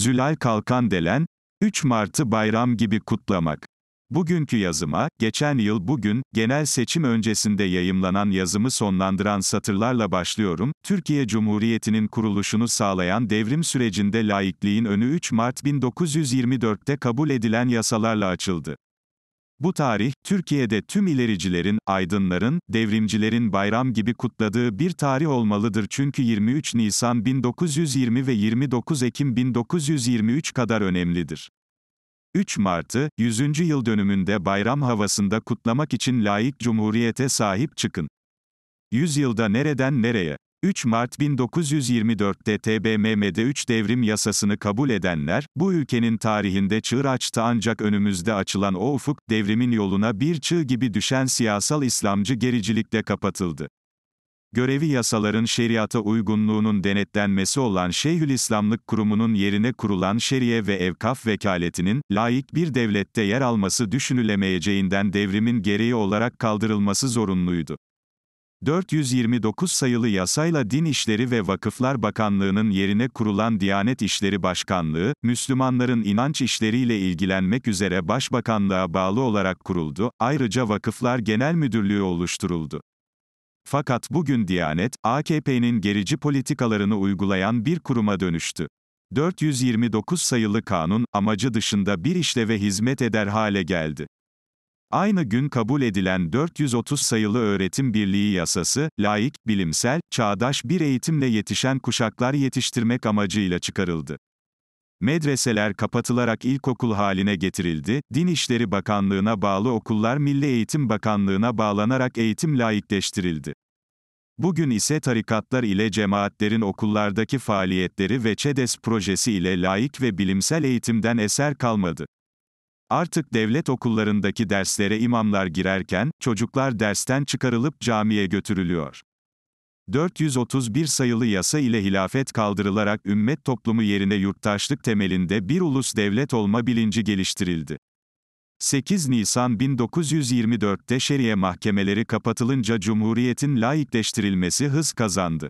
Zülal Kalkan Delen, 3 Mart'ı bayram gibi kutlamak. Bugünkü yazıma, geçen yıl bugün, genel seçim öncesinde yayımlanan yazımı sonlandıran satırlarla başlıyorum. Türkiye Cumhuriyeti'nin kuruluşunu sağlayan devrim sürecinde laikliğin önü 3 Mart 1924'te kabul edilen yasalarla açıldı. Bu tarih, Türkiye'de tüm ilericilerin, aydınların, devrimcilerin bayram gibi kutladığı bir tarih olmalıdır çünkü 23 Nisan 1920 ve 29 Ekim 1923 kadar önemlidir. 3 Mart'ı, 100. yıl dönümünde bayram havasında kutlamak için layık cumhuriyete sahip çıkın. 100 Yılda nereden nereye? 3 Mart 1924'te TBMM'de 3 devrim yasasını kabul edenler, bu ülkenin tarihinde çığır açtı ancak önümüzde açılan o ufuk, devrimin yoluna bir çığ gibi düşen siyasal İslamcı gericilikle kapatıldı. Görevi yasaların şeriata uygunluğunun denetlenmesi olan Şeyhülislamlık Kurumu'nun yerine kurulan şeriye ve evkaf vekaletinin, layık bir devlette yer alması düşünülemeyeceğinden devrimin gereği olarak kaldırılması zorunluydu. 429 sayılı yasayla Din İşleri ve Vakıflar Bakanlığı'nın yerine kurulan Diyanet İşleri Başkanlığı, Müslümanların inanç işleriyle ilgilenmek üzere Başbakanlığa bağlı olarak kuruldu, ayrıca Vakıflar Genel Müdürlüğü oluşturuldu. Fakat bugün Diyanet, AKP'nin gerici politikalarını uygulayan bir kuruma dönüştü. 429 sayılı kanun, amacı dışında bir işleve hizmet eder hale geldi. Aynı gün kabul edilen 430 sayılı öğretim birliği yasası, laik, bilimsel, çağdaş bir eğitimle yetişen kuşaklar yetiştirmek amacıyla çıkarıldı. Medreseler kapatılarak ilkokul haline getirildi, Din İşleri Bakanlığı'na bağlı okullar Milli Eğitim Bakanlığı'na bağlanarak eğitim laikleştirildi. Bugün ise tarikatlar ile cemaatlerin okullardaki faaliyetleri ve ÇEDES projesi ile laik ve bilimsel eğitimden eser kalmadı. Artık devlet okullarındaki derslere imamlar girerken, çocuklar dersten çıkarılıp camiye götürülüyor. 431 sayılı yasa ile hilafet kaldırılarak ümmet toplumu yerine yurttaşlık temelinde bir ulus devlet olma bilinci geliştirildi. 8 Nisan 1924'te şeriye mahkemeleri kapatılınca Cumhuriyet'in laikleştirilmesi hız kazandı.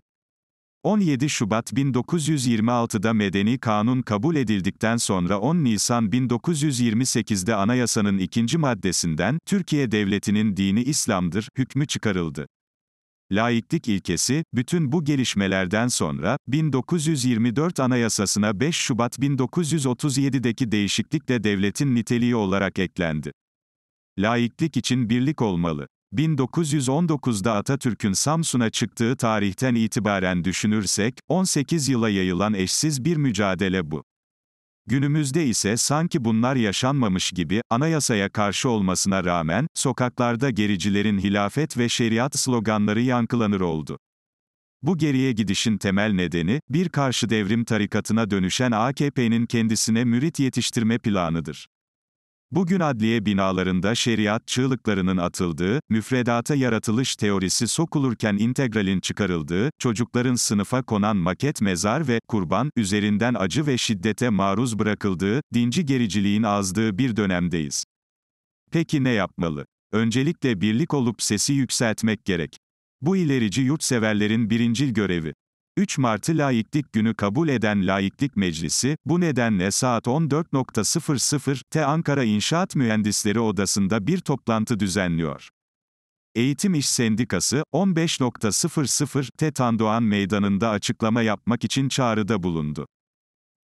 17 Şubat 1926'da Medeni Kanun kabul edildikten sonra 10 Nisan 1928'de Anayasa'nın ikinci maddesinden, Türkiye Devleti'nin dini İslam'dır, hükmü çıkarıldı. Laiklik ilkesi, bütün bu gelişmelerden sonra, 1924 Anayasasına 5 Şubat 1937'deki değişiklikle devletin niteliği olarak eklendi. Laiklik için birlik olmalı. 1919'da Atatürk'ün Samsun'a çıktığı tarihten itibaren düşünürsek, 18 yıla yayılan eşsiz bir mücadele bu. Günümüzde ise sanki bunlar yaşanmamış gibi, anayasaya karşı olmasına rağmen, sokaklarda gericilerin hilafet ve şeriat sloganları yankılanır oldu. Bu geriye gidişin temel nedeni, bir karşı devrim tarikatına dönüşen AKP'nin kendisine mürit yetiştirme planıdır. Bugün adliye binalarında şeriat çığlıklarının atıldığı, müfredata yaratılış teorisi sokulurken integralin çıkarıldığı, çocukların sınıfa konan maket mezar ve kurban üzerinden acı ve şiddete maruz bırakıldığı, dinci gericiliğin azdığı bir dönemdeyiz. Peki ne yapmalı? Öncelikle birlik olup sesi yükseltmek gerek. Bu ilerici yurtseverlerin birincil görevi. 3 Mart'ı Laiklik Günü kabul eden Laiklik Meclisi, bu nedenle saat 14.00'te Ankara İnşaat Mühendisleri Odası'nda bir toplantı düzenliyor. Eğitim İş Sendikası, 15.00'te Tandoğan Meydanı'nda açıklama yapmak için çağrıda bulundu.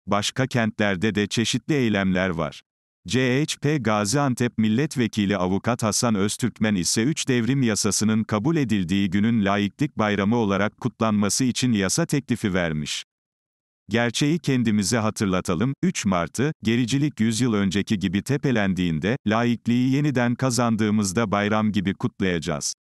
Başka kentlerde de çeşitli eylemler var. CHP Gaziantep Milletvekili Avukat Hasan Öztürkmen ise 3 devrim yasasının kabul edildiği günün laiklik bayramı olarak kutlanması için yasa teklifi vermiş. Gerçeği kendimize hatırlatalım, 3 Mart'ı, gericilik 100 yıl önceki gibi tepelendiğinde, laikliği yeniden kazandığımızda bayram gibi kutlayacağız.